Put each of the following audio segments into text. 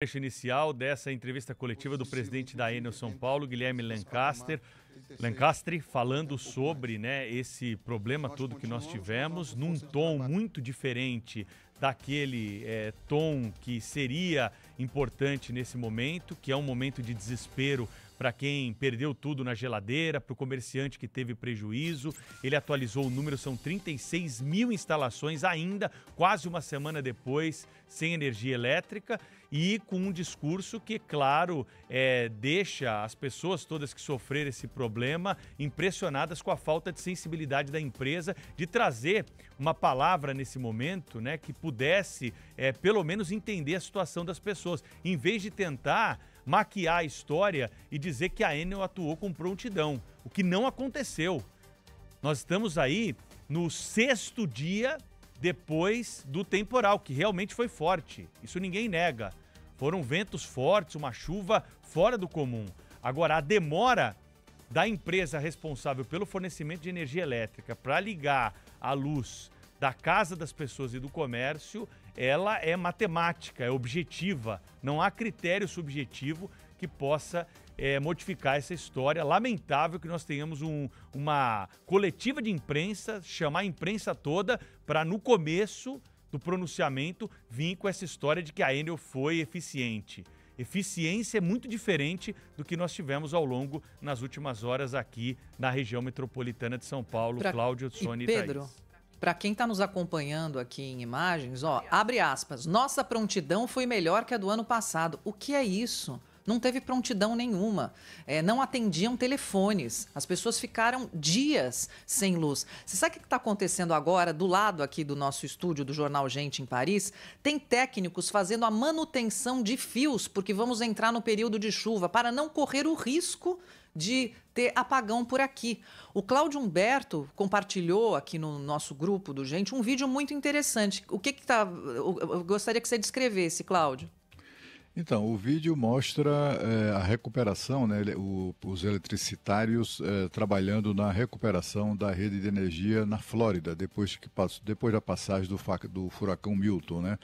trecho inicial dessa entrevista coletiva do presidente da Enel São né? Paulo, Guilherme Lancaster. Lancaster falando sobre né, esse problema todo que nós tivemos, num tom muito diferente daquele é, tom que seria importante nesse momento, que é um momento de desespero para quem perdeu tudo na geladeira, para o comerciante que teve prejuízo. Ele atualizou o número, são 36 mil instalações ainda, quase uma semana depois, sem energia elétrica e com um discurso que, claro, é, deixa as pessoas todas que sofreram esse problema impressionadas com a falta de sensibilidade da empresa de trazer uma palavra nesse momento, né, que pudesse é, pelo menos entender a situação das pessoas, em vez de tentar maquiar a história e dizer que a Enel atuou com prontidão, o que não aconteceu. Nós estamos aí no sexto dia depois do temporal, que realmente foi forte. Isso ninguém nega. Foram ventos fortes, uma chuva fora do comum. Agora, a demora da empresa responsável pelo fornecimento de energia elétrica para ligar a luz da casa das pessoas e do comércio ela é matemática, é objetiva. Não há critério subjetivo que possa é, modificar essa história. Lamentável que nós tenhamos um, uma coletiva de imprensa, chamar a imprensa toda para, no começo do pronunciamento, vir com essa história de que a Enel foi eficiente. Eficiência é muito diferente do que nós tivemos ao longo nas últimas horas aqui na região metropolitana de São Paulo. Pra... Cláudio, Sony e, Pedro, Thaís. Para quem está nos acompanhando aqui em imagens, ó, abre aspas. Nossa prontidão foi melhor que a do ano passado. O que é isso? Não teve prontidão nenhuma, é, não atendiam telefones, as pessoas ficaram dias sem luz. Você sabe o que está acontecendo agora do lado aqui do nosso estúdio do Jornal Gente em Paris? Tem técnicos fazendo a manutenção de fios, porque vamos entrar no período de chuva, para não correr o risco de ter apagão por aqui. O Cláudio Humberto compartilhou aqui no nosso grupo do Gente um vídeo muito interessante. O que, que tá. Eu gostaria que você descrevesse, Cláudio. Então, o vídeo mostra é, a recuperação, né, o, os eletricitários é, trabalhando na recuperação da rede de energia na Flórida, depois, que, depois da passagem do, do furacão Milton. Né?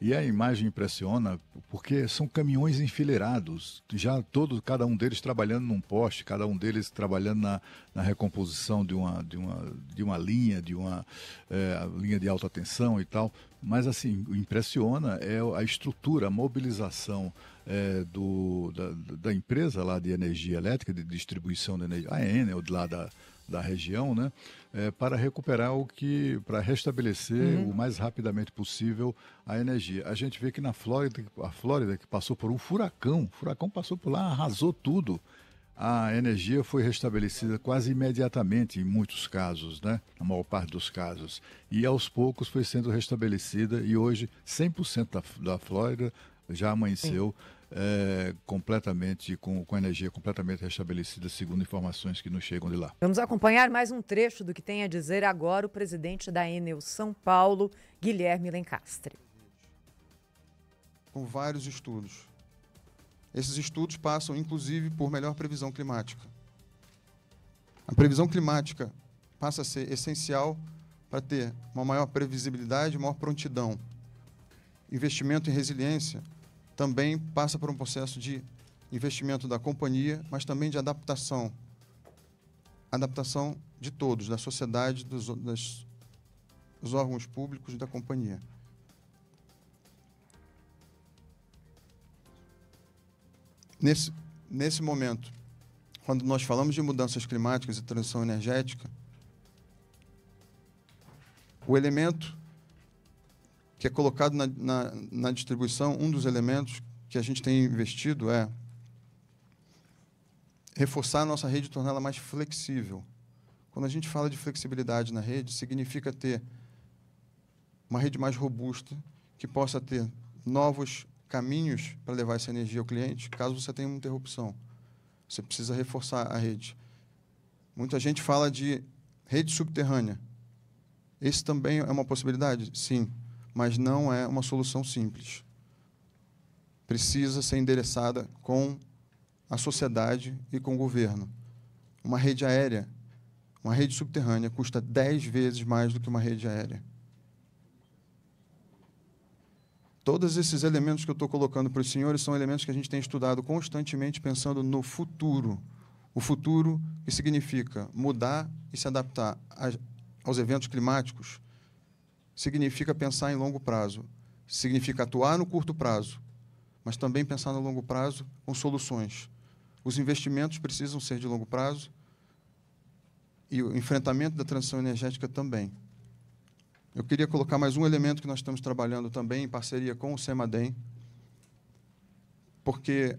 E a imagem impressiona porque são caminhões enfileirados, já todos, cada um deles trabalhando num poste, cada um deles trabalhando na, na recomposição de uma, de, uma, de uma linha, de uma é, linha de alta tensão e tal. Mas assim, impressiona é a estrutura, a mobilização é, do, da, da, empresa lá de energia elétrica, de distribuição de energia, a Enel lá da, da região, né, é, para recuperar o que, para restabelecer uhum. o mais rapidamente possível a energia. A gente vê que na Flórida, a Flórida que passou por um furacão, o furacão passou por lá, arrasou tudo a energia foi restabelecida quase imediatamente em muitos casos, né? na maior parte dos casos. E aos poucos foi sendo restabelecida e hoje 100% da, da Flórida já amanheceu é, completamente com, com a energia completamente restabelecida, segundo informações que nos chegam de lá. Vamos acompanhar mais um trecho do que tem a dizer agora o presidente da Enel São Paulo, Guilherme Lencastre. Com vários estudos esses estudos passam, inclusive, por melhor previsão climática. A previsão climática passa a ser essencial para ter uma maior previsibilidade, maior prontidão. Investimento em resiliência também passa por um processo de investimento da companhia, mas também de adaptação. Adaptação de todos, da sociedade, dos, das, dos órgãos públicos e da companhia. Nesse, nesse momento, quando nós falamos de mudanças climáticas e transição energética, o elemento que é colocado na, na, na distribuição, um dos elementos que a gente tem investido é reforçar a nossa rede e torná-la mais flexível. Quando a gente fala de flexibilidade na rede, significa ter uma rede mais robusta, que possa ter novos caminhos para levar essa energia ao cliente, caso você tenha uma interrupção. Você precisa reforçar a rede. Muita gente fala de rede subterrânea. Esse também é uma possibilidade? Sim, mas não é uma solução simples. Precisa ser endereçada com a sociedade e com o governo. Uma rede aérea, uma rede subterrânea, custa 10 vezes mais do que uma rede aérea. Todos esses elementos que eu estou colocando para os senhores são elementos que a gente tem estudado constantemente pensando no futuro. O futuro que significa mudar e se adaptar aos eventos climáticos significa pensar em longo prazo, significa atuar no curto prazo, mas também pensar no longo prazo com soluções. Os investimentos precisam ser de longo prazo e o enfrentamento da transição energética também. Eu queria colocar mais um elemento que nós estamos trabalhando também em parceria com o SEMADEM, porque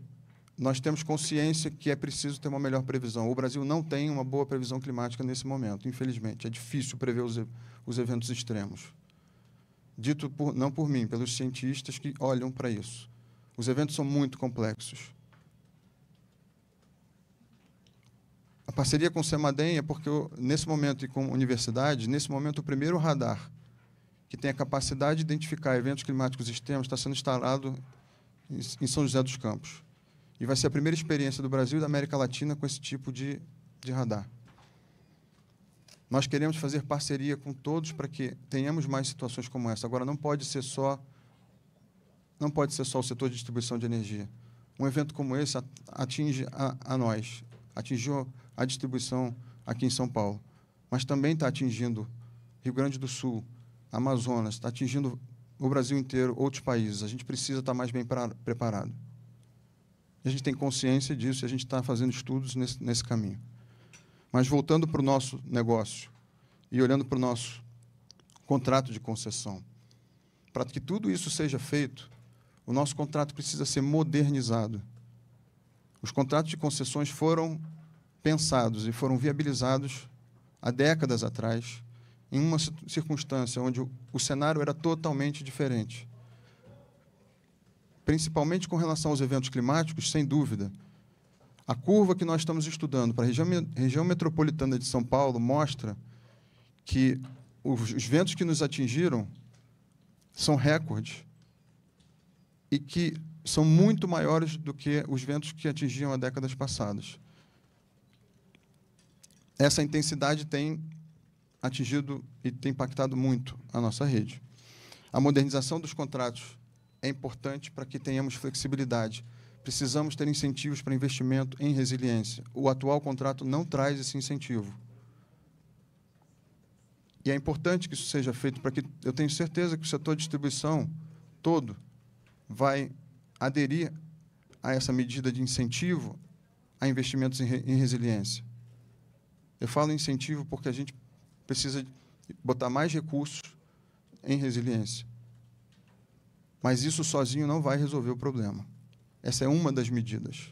nós temos consciência que é preciso ter uma melhor previsão. O Brasil não tem uma boa previsão climática nesse momento, infelizmente. É difícil prever os, os eventos extremos. Dito por, não por mim, pelos cientistas que olham para isso. Os eventos são muito complexos. A parceria com o SEMADEM é porque, nesse momento, e com universidades, nesse momento, o primeiro radar que tem a capacidade de identificar eventos climáticos extremos, está sendo instalado em São José dos Campos. E vai ser a primeira experiência do Brasil e da América Latina com esse tipo de, de radar. Nós queremos fazer parceria com todos para que tenhamos mais situações como essa. Agora, não pode ser só não pode ser só o setor de distribuição de energia. Um evento como esse atinge a, a nós, atingiu a distribuição aqui em São Paulo, mas também está atingindo Rio Grande do Sul, Amazonas, está atingindo o Brasil inteiro, outros países. A gente precisa estar tá mais bem preparado. A gente tem consciência disso e a gente está fazendo estudos nesse, nesse caminho. Mas voltando para o nosso negócio e olhando para o nosso contrato de concessão, para que tudo isso seja feito, o nosso contrato precisa ser modernizado. Os contratos de concessões foram pensados e foram viabilizados há décadas atrás em uma circunstância onde o cenário era totalmente diferente. Principalmente com relação aos eventos climáticos, sem dúvida. A curva que nós estamos estudando para a região, região metropolitana de São Paulo mostra que os, os ventos que nos atingiram são recordes e que são muito maiores do que os ventos que atingiam há décadas passadas. Essa intensidade tem atingido e tem impactado muito a nossa rede. A modernização dos contratos é importante para que tenhamos flexibilidade. Precisamos ter incentivos para investimento em resiliência. O atual contrato não traz esse incentivo. E é importante que isso seja feito para que eu tenho certeza que o setor de distribuição todo vai aderir a essa medida de incentivo a investimentos em, resiliência. Eu falo incentivo porque a gente precisa botar mais recursos em resiliência. Mas isso sozinho não vai resolver o problema. Essa é uma das medidas.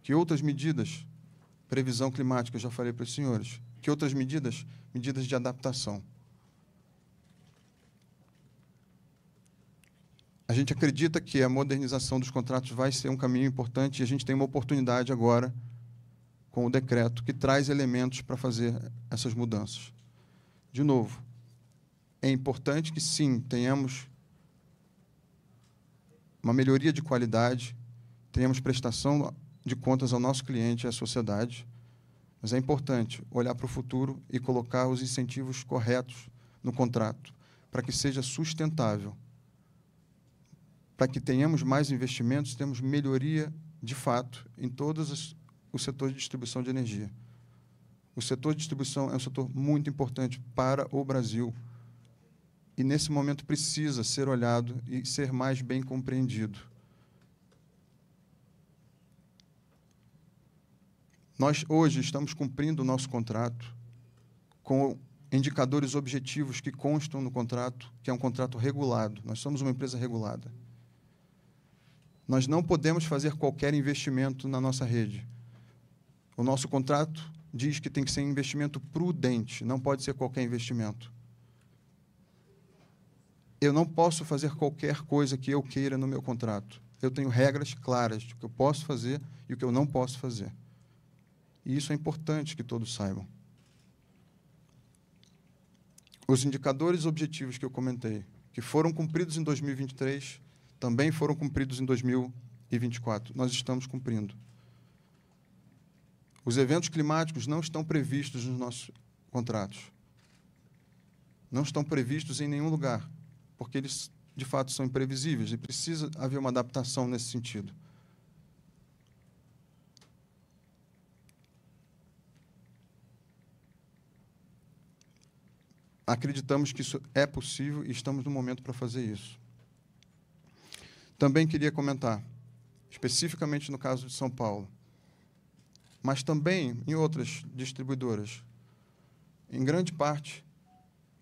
Que outras medidas? Previsão climática, eu já falei para os senhores. Que outras medidas? Medidas de adaptação. A gente acredita que a modernização dos contratos vai ser um caminho importante e a gente tem uma oportunidade agora com o decreto que traz elementos para fazer essas mudanças de novo, é importante que sim, tenhamos uma melhoria de qualidade, tenhamos prestação de contas ao nosso cliente e à sociedade, mas é importante olhar para o futuro e colocar os incentivos corretos no contrato para que seja sustentável. Para que tenhamos mais investimentos, temos melhoria de fato em todos os setores de distribuição de energia. O setor de distribuição é um setor muito importante para o Brasil e, nesse momento, precisa ser olhado e ser mais bem compreendido. Nós, hoje, estamos cumprindo o nosso contrato com indicadores objetivos que constam no contrato, que é um contrato regulado. Nós somos uma empresa regulada. Nós não podemos fazer qualquer investimento na nossa rede. O nosso contrato diz que tem que ser investimento prudente, não pode ser qualquer investimento. Eu não posso fazer qualquer coisa que eu queira no meu contrato. Eu tenho regras claras do que eu posso fazer e o que eu não posso fazer. E isso é importante que todos saibam. Os indicadores objetivos que eu comentei, que foram cumpridos em 2023, também foram cumpridos em 2024. Nós estamos cumprindo. Os eventos climáticos não estão previstos nos nossos contratos. Não estão previstos em nenhum lugar, porque eles de fato são imprevisíveis e precisa haver uma adaptação nesse sentido. Acreditamos que isso é possível e estamos no momento para fazer isso. Também queria comentar, especificamente no caso de São Paulo, mas também em outras distribuidoras. Em grande parte,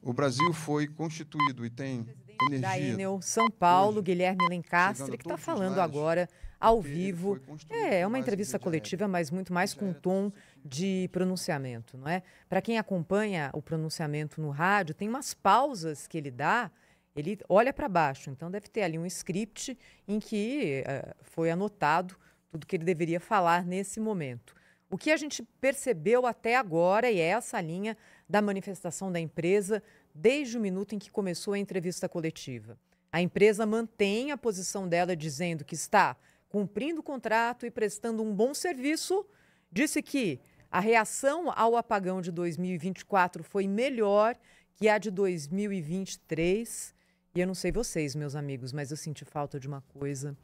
o Brasil foi constituído e tem Presidente energia. Da Enel, São Paulo, hoje, Guilherme Lencastre, que está falando agora ao vivo. É, é, uma entrevista coletiva, mas muito mais com um tom de pronunciamento, não é? Para quem acompanha o pronunciamento no rádio, tem umas pausas que ele dá ele olha para baixo. Então deve ter ali um script em que uh, foi anotado tudo que ele deveria falar nesse momento. O que a gente percebeu até agora, e é essa linha da manifestação da empresa desde o minuto em que começou a entrevista coletiva. A empresa mantém a posição dela dizendo que está cumprindo o contrato e prestando um bom serviço. Disse que a reação ao apagão de 2024 foi melhor que a de 2023. E eu não sei vocês, meus amigos, mas eu senti falta de uma coisa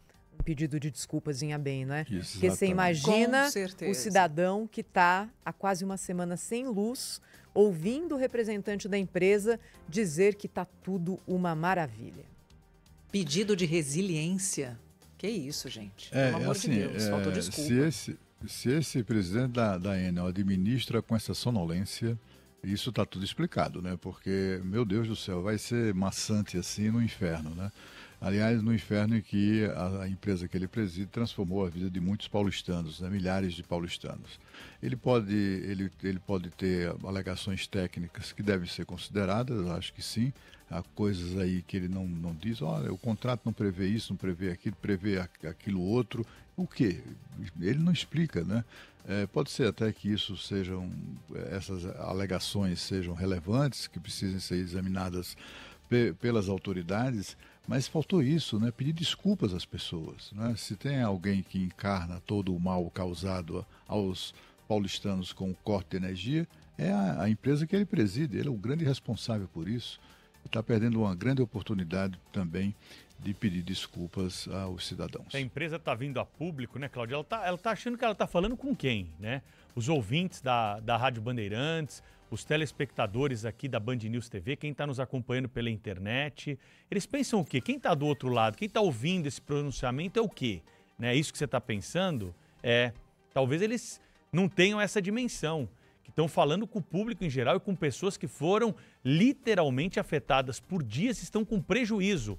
pedido de desculpas em bem, né? Isso, Porque você imagina o cidadão que está há quase uma semana sem luz, ouvindo o representante da empresa dizer que está tudo uma maravilha. Pedido de resiliência. Que isso, gente. É, Pelo amor assim, de Deus, é, faltou desculpa. Se esse, se esse presidente da, da Enel administra com essa sonolência, isso está tudo explicado, né? Porque, meu Deus do céu, vai ser maçante assim no inferno, né? Aliás, no inferno em que a empresa que ele preside transformou a vida de muitos paulistanos, né? milhares de paulistanos. Ele pode, ele, ele pode ter alegações técnicas que devem ser consideradas, acho que sim, há coisas aí que ele não, não diz, olha, o contrato não prevê isso, não prevê aquilo, prevê aquilo outro. O que? Ele não explica, né? É, pode ser até que isso sejam, é, essas alegações sejam relevantes, que precisem ser examinadas pe pelas autoridades, mas faltou isso, né? Pedir desculpas às pessoas. Né? Se tem alguém que encarna todo o mal causado aos paulistanos com o corte de energia, é a, a empresa que ele preside, ele é o grande responsável por isso está perdendo uma grande oportunidade também de pedir desculpas aos cidadãos. A empresa está vindo a público, né, Cláudia? Ela está tá achando que ela está falando com quem, né? Os ouvintes da, da Rádio Bandeirantes, os telespectadores aqui da Band News TV, quem está nos acompanhando pela internet. Eles pensam o quê? Quem está do outro lado, quem está ouvindo esse pronunciamento é o quê? Né? É isso que você está pensando? É, talvez eles não tenham essa dimensão. Estão falando com o público em geral e com pessoas que foram literalmente afetadas por dias, estão com prejuízo,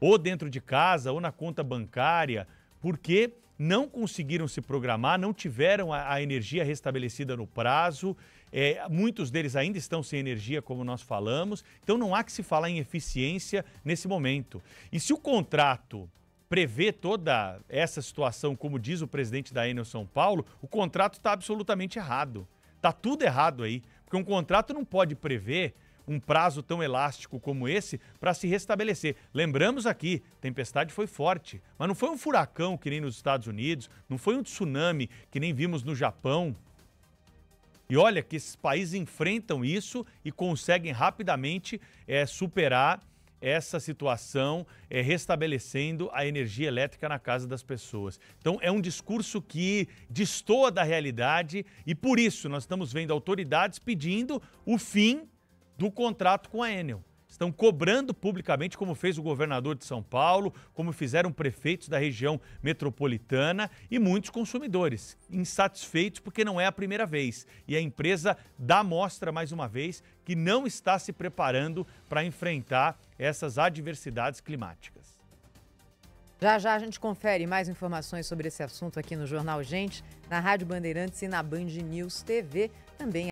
ou dentro de casa, ou na conta bancária, porque não conseguiram se programar, não tiveram a, a energia restabelecida no prazo. É, muitos deles ainda estão sem energia, como nós falamos. Então, não há que se falar em eficiência nesse momento. E se o contrato prevê toda essa situação, como diz o presidente da Enel São Paulo, o contrato está absolutamente errado. Tá tudo errado aí, porque um contrato não pode prever um prazo tão elástico como esse para se restabelecer. Lembramos aqui, tempestade foi forte, mas não foi um furacão que nem nos Estados Unidos, não foi um tsunami que nem vimos no Japão. E olha que esses países enfrentam isso e conseguem rapidamente é, superar essa situação é, restabelecendo a energia elétrica na casa das pessoas. Então é um discurso que destoa da realidade e por isso nós estamos vendo autoridades pedindo o fim do contrato com a Enel estão cobrando publicamente, como fez o governador de São Paulo, como fizeram prefeitos da região metropolitana e muitos consumidores insatisfeitos porque não é a primeira vez. E a empresa dá mostra mais uma vez que não está se preparando para enfrentar essas adversidades climáticas. Já já a gente confere mais informações sobre esse assunto aqui no Jornal Gente, na Rádio Bandeirantes e na Band News TV, também